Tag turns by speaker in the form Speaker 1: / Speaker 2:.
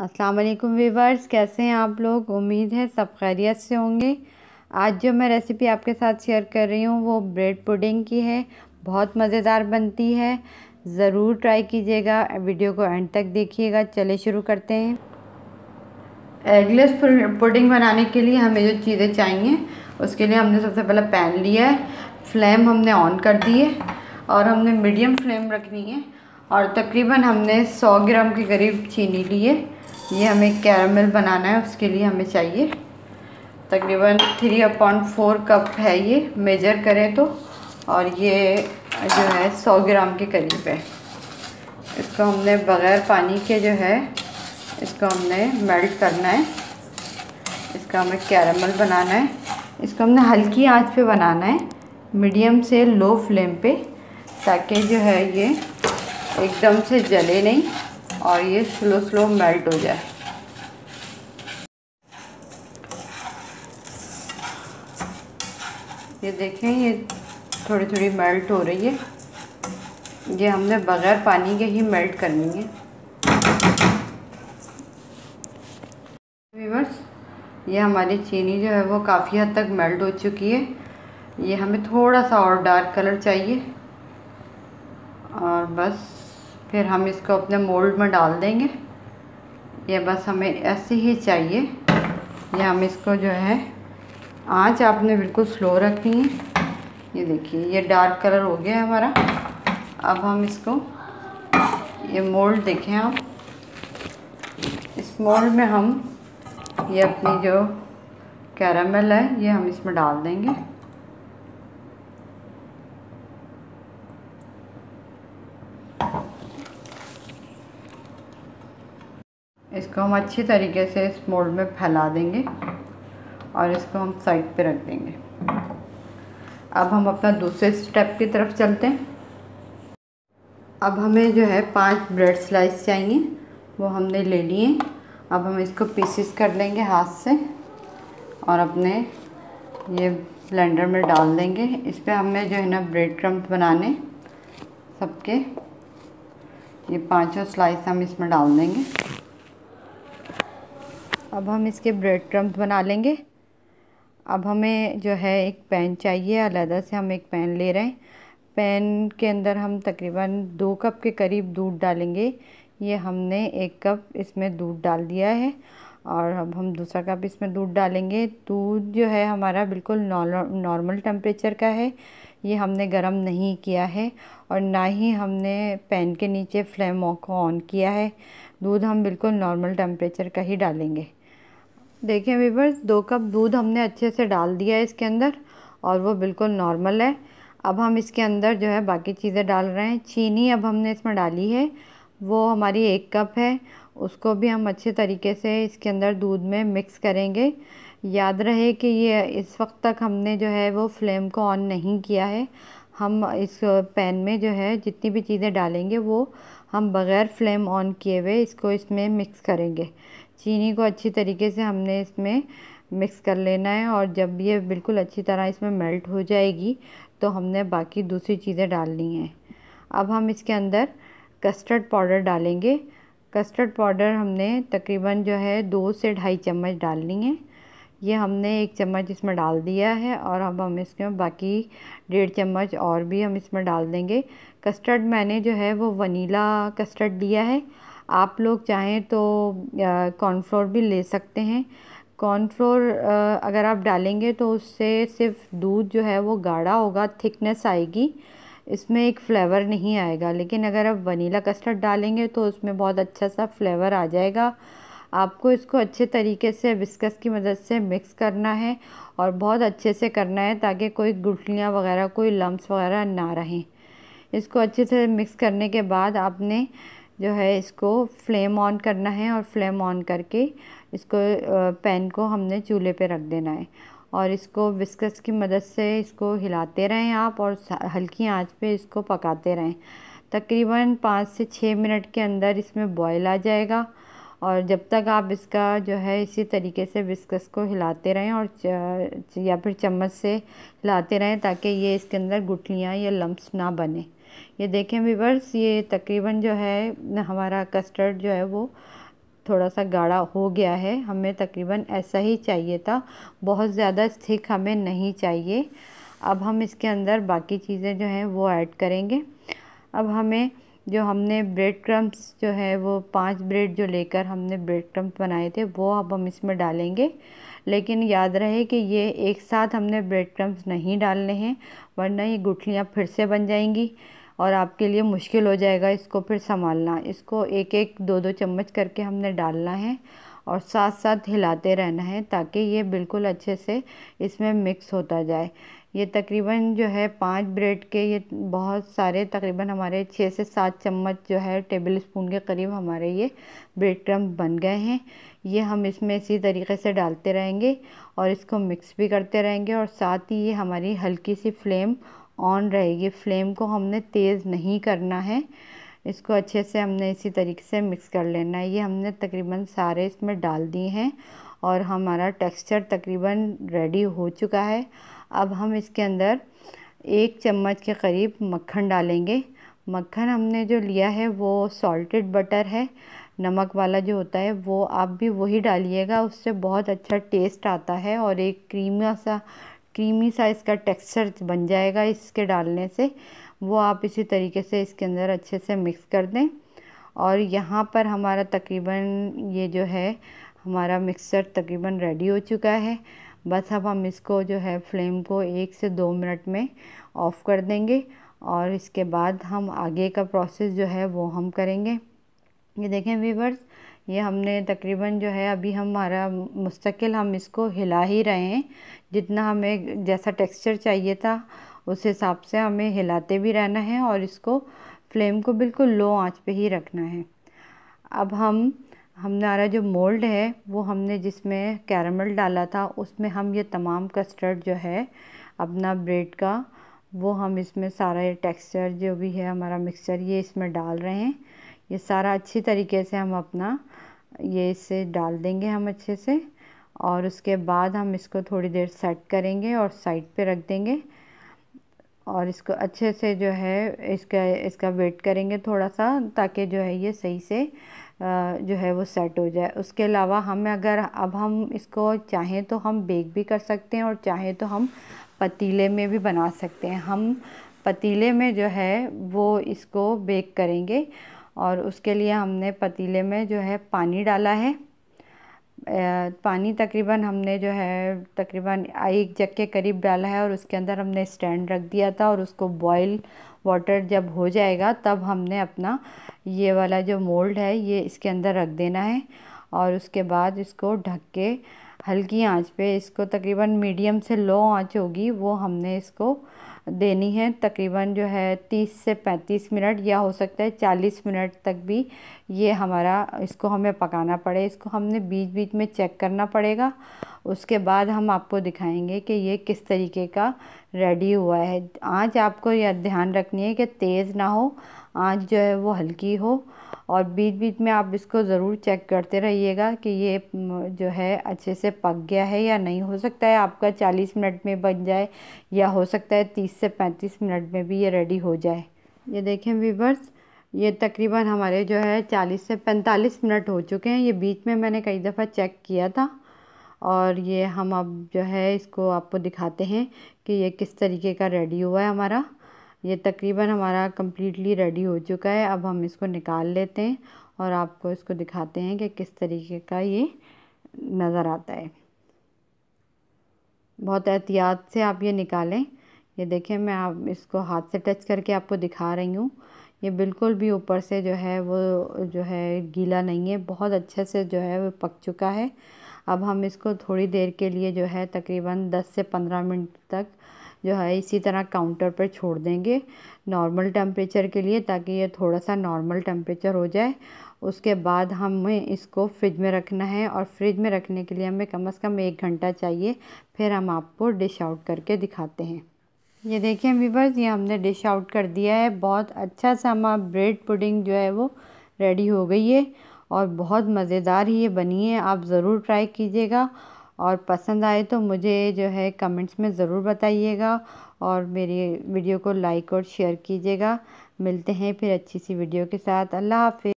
Speaker 1: अस्सलाम वालेकुम वीवर्स कैसे हैं आप लोग उम्मीद है सब खैरियत से होंगे आज जो मैं रेसिपी आपके साथ शेयर कर रही हूँ वो ब्रेड पुडिंग की है बहुत मज़ेदार बनती है ज़रूर ट्राई कीजिएगा वीडियो को एंड तक देखिएगा चले शुरू करते हैं एगलेस पुडिंग बनाने के लिए हमें जो चीज़ें चाहिए उसके लिए हमने सबसे पहले पैन लिया है फ्लेम हमने ऑन कर दी है और हमने मीडियम फ्लेम रखनी है और तकरीबन हमने 100 ग्राम के करीब चीनी ली है ये हमें कैरमल बनाना है उसके लिए हमें चाहिए तकरीबन थ्री अपॉइंट फोर कप है ये मेजर करें तो और ये जो है सौ ग्राम के करीब है इसको हमने बग़ैर पानी के जो है इसको हमने मेल्ट करना है इसका हमें कैरमल बनाना है इसको हमने हल्की आंच पे बनाना है मीडियम से लो फ्लेम पे ताकि जो है ये एकदम से जले नहीं और ये स्लो स्लो मेल्ट हो जाए ये देखें ये थोड़ी थोड़ी मेल्ट हो रही है ये हमने बग़ैर पानी के ही मेल्ट करनी है वीवर्स ये हमारी चीनी जो है वो काफ़ी हद तक मेल्ट हो चुकी है ये हमें थोड़ा सा और डार्क कलर चाहिए और बस फिर हम इसको अपने मोल्ड में डाल देंगे ये बस हमें ऐसे ही चाहिए ये हम इसको जो है आँच आपने बिल्कुल स्लो रखनी है ये देखिए ये डार्क कलर हो गया हमारा अब हम इसको ये मोल्ड देखें आप इस मोल्ड में हम ये अपनी जो कैरामल है ये हम इसमें डाल देंगे इसको हम अच्छी तरीके से इस मोल्ड में फैला देंगे और इसको हम साइड पे रख देंगे अब हम अपना दूसरे स्टेप की तरफ चलते हैं अब हमें जो है पांच ब्रेड स्लाइस चाहिए वो हमने ले लिए अब हम इसको पीसेस कर लेंगे हाथ से और अपने ये ब्लेंडर में डाल देंगे इस पर हमें जो है ना ब्रेड क्रम्स बनाने सबके ये पांचों स्लाइस हम इसमें डाल देंगे अब हम इसके ब्रेड क्रम्स बना लेंगे अब हमें जो है एक पैन चाहिए अलहदा से हम एक पैन ले रहे हैं पैन के अंदर हम तकरीबन दो कप के करीब दूध डालेंगे ये हमने एक कप इसमें दूध डाल दिया है और अब हम दूसरा कप इसमें दूध डालेंगे दूध जो है हमारा बिल्कुल नॉर्मल टेम्परेचर का है ये हमने गरम नहीं किया है और ना ही हमने पैन के नीचे फ्लेम को ऑन किया है दूध हम बिल्कुल नॉर्मल टेम्परेचर का ही डालेंगे देखिए वीवर्स दो कप दूध हमने अच्छे से डाल दिया है इसके अंदर और वो बिल्कुल नॉर्मल है अब हम इसके अंदर जो है बाकी चीज़ें डाल रहे हैं चीनी अब हमने इसमें डाली है वो हमारी एक कप है उसको भी हम अच्छे तरीके से इसके अंदर दूध में मिक्स करेंगे याद रहे कि ये इस वक्त तक हमने जो है वो फ्लेम को ऑन नहीं किया है हम इस पैन में जो है जितनी भी चीज़ें डालेंगे वो हम बग़ैर फ्लेम ऑन किए हुए इसको इसमें मिक्स करेंगे चीनी को अच्छी तरीके से हमने इसमें मिक्स कर लेना है और जब ये बिल्कुल अच्छी तरह इसमें मेल्ट हो जाएगी तो हमने बाकी दूसरी चीज़ें डालनी हैं अब हम इसके अंदर कस्टर्ड पाउडर डालेंगे कस्टर्ड पाउडर हमने तकरीबन जो है दो से ढाई चम्मच डालनी है ये हमने एक चम्मच इसमें डाल दिया है और अब हम इसमें बाकी डेढ़ चम्मच और भी हम इसमें डाल देंगे कस्टर्ड मैंने जो है वो वनीला कस्टर्ड लिया है आप लोग चाहें तो कॉर्नफ्लोर भी ले सकते हैं कॉर्नफ्लोर अगर आप डालेंगे तो उससे सिर्फ दूध जो है वो गाढ़ा होगा थिकनेस आएगी इसमें एक फ़्लेवर नहीं आएगा लेकिन अगर आप वनीला कस्टर्ड डालेंगे तो उसमें बहुत अच्छा सा फ्लेवर आ जाएगा आपको इसको अच्छे तरीके से विस्कस की मदद से मिक्स करना है और बहुत अच्छे से करना है ताकि कोई गुठलियाँ वगैरह कोई लम्ब वगैरह ना रहें इसको अच्छे से मिक्स करने के बाद आपने जो है इसको फ्लेम ऑन करना है और फ्लेम ऑन करके इसको पैन को हमने चूल्हे पे रख देना है और इसको विस्कस की मदद से इसको हिलाते रहें आप और हल्की आंच पे इसको पकाते रहें तकरीबन पाँच से छः मिनट के अंदर इसमें बॉयल आ जाएगा और जब तक आप इसका जो है इसी तरीके से विस्कस को हिलाते रहें और या फिर चम्मच से हिलाते रहें ताकि ये इसके अंदर गुठलियाँ या लम्ब्स ना बने ये देखें वीवर्स ये तकरीबन जो है हमारा कस्टर्ड जो है वो थोड़ा सा गाढ़ा हो गया है हमें तकरीबन ऐसा ही चाहिए था बहुत ज़्यादा थिक हमें नहीं चाहिए अब हम इसके अंदर बाकी चीज़ें जो हैं वो ऐड करेंगे अब हमें जो हमने ब्रेड क्रम्स जो है वो पांच ब्रेड जो लेकर हमने ब्रेड क्रम्स बनाए थे वो अब हम इसमें डालेंगे लेकिन याद रहे कि ये एक साथ हमने ब्रेड क्रम्स नहीं डालने हैं वरना ये गुठलियाँ फिर से बन जाएंगी और आपके लिए मुश्किल हो जाएगा इसको फिर संभालना इसको एक एक दो दो चम्मच करके हमने डालना है और साथ साथ हिलाते रहना है ताकि ये बिल्कुल अच्छे से इसमें मिक्स होता जाए ये तकरीबन जो है पांच ब्रेड के ये बहुत सारे तकरीबन हमारे छः से सात चम्मच जो है टेबल स्पून के करीब हमारे ये ब्रेड क्रम बन गए हैं ये हम इसमें इसी तरीके से डालते रहेंगे और इसको मिक्स भी करते रहेंगे और साथ ही ये हमारी हल्की सी फ्लेम ऑन रहेगी फ्लेम को हमने तेज़ नहीं करना है इसको अच्छे से हमने इसी तरीके से मिक्स कर लेना है ये हमने तकरीबन सारे इसमें डाल दिए हैं और हमारा टेक्सचर तकरीबन रेडी हो चुका है अब हम इसके अंदर एक चम्मच के करीब मक्खन डालेंगे मक्खन हमने जो लिया है वो सॉल्टेड बटर है नमक वाला जो होता है वो आप भी वही डालिएगा उससे बहुत अच्छा टेस्ट आता है और एक क्रीमिया सा क्रीमी सा इसका टेक्सचर बन जाएगा इसके डालने से वो आप इसी तरीके से इसके अंदर अच्छे से मिक्स कर दें और यहाँ पर हमारा तकरीबन ये जो है हमारा मिक्सर तकरीबन रेडी हो चुका है बस अब हम इसको जो है फ्लेम को एक से दो मिनट में ऑफ़ कर देंगे और इसके बाद हम आगे का प्रोसेस जो है वो हम करेंगे ये देखें वीवर्स ये हमने तकरीबन जो है अभी हमारा मुस्तकिल हम इसको हिला ही रहे हैं जितना हमें जैसा टेक्सचर चाहिए था उस हिसाब से हमें हिलाते भी रहना है और इसको फ्लेम को बिल्कुल लो आंच पे ही रखना है अब हम हमारा जो मोल्ड है वो हमने जिसमें कैरमल डाला था उसमें हम ये तमाम कस्टर्ड जो है अपना ब्रेड का वो हम इसमें सारा टेक्सचर जो भी है हमारा मिक्सचर ये इसमें डाल रहे हैं ये सारा अच्छी तरीके से हम अपना ये इसे डाल देंगे हम अच्छे से और उसके बाद हम इसको थोड़ी देर सेट करेंगे और साइड पे रख देंगे और इसको अच्छे से जो है इसका इसका वेट करेंगे थोड़ा सा ताकि जो है ये सही से जो है वो सेट हो जाए उसके अलावा हम अगर अब हम इसको चाहें तो हम बेक भी कर सकते हैं और चाहें तो हम पतीले में भी बना सकते हैं हम पतीले में जो है वो इसको बेक करेंगे और उसके लिए हमने पतीले में जो है पानी डाला है पानी तकरीबन हमने जो है तकरीबन एक जग के करीब डाला है और उसके अंदर हमने स्टैंड रख दिया था और उसको बॉईल वाटर जब हो जाएगा तब हमने अपना ये वाला जो मोल्ड है ये इसके अंदर रख देना है और उसके बाद इसको ढक के हल्की आंच पे इसको तकरीबन मीडियम से लो आंच होगी वो हमने इसको देनी है तकरीबन जो है तीस से पैंतीस मिनट या हो सकता है चालीस मिनट तक भी ये हमारा इसको हमें पकाना पड़े इसको हमने बीच बीच में चेक करना पड़ेगा उसके बाद हम आपको दिखाएंगे कि ये किस तरीके का रेडी हुआ है आँच आपको यह ध्यान रखनी है कि तेज़ ना हो आँच जो है वो हल्की हो और बीच बीच में आप इसको ज़रूर चेक करते रहिएगा कि ये जो है अच्छे से पक गया है या नहीं हो सकता है आपका 40 मिनट में बन जाए या हो सकता है 30 से 35 मिनट में भी ये रेडी हो जाए ये देखें वीवर्स ये तकरीबन हमारे जो है 40 से 45 मिनट हो चुके हैं ये बीच में मैंने कई दफ़ा चेक किया था और ये हम अब जो है इसको आपको दिखाते हैं कि ये किस तरीके का रेडी हुआ है हमारा ये तकरीबन हमारा कम्प्लीटली रेडी हो चुका है अब हम इसको निकाल लेते हैं और आपको इसको दिखाते हैं कि किस तरीके का ये नज़र आता है बहुत एहतियात से आप ये निकालें ये देखिए मैं आप इसको हाथ से टच करके आपको दिखा रही हूँ ये बिल्कुल भी ऊपर से जो है वो जो है गीला नहीं है बहुत अच्छे से जो है वो पक चुका है अब हम इसको थोड़ी देर के लिए जो है तकरीबन 10 से 15 मिनट तक जो है इसी तरह काउंटर पर छोड़ देंगे नॉर्मल टेम्परेचर के लिए ताकि ये थोड़ा सा नॉर्मल टेम्परेचर हो जाए उसके बाद हमें इसको फ्रिज में रखना है और फ्रिज में रखने के लिए हमें कम से कम एक घंटा चाहिए फिर हम आपको डिश आउट करके दिखाते हैं ये देखिए वीवर्स ये हमने डिश आउट कर दिया है बहुत अच्छा सा हमारा ब्रेड पुडिंग जो है वो रेडी हो गई है और बहुत मज़ेदार ही ये बनी है आप ज़रूर ट्राई कीजिएगा और पसंद आए तो मुझे जो है कमेंट्स में ज़रूर बताइएगा और मेरी वीडियो को लाइक और शेयर कीजिएगा मिलते हैं फिर अच्छी सी वीडियो के साथ अल्लाह हाफि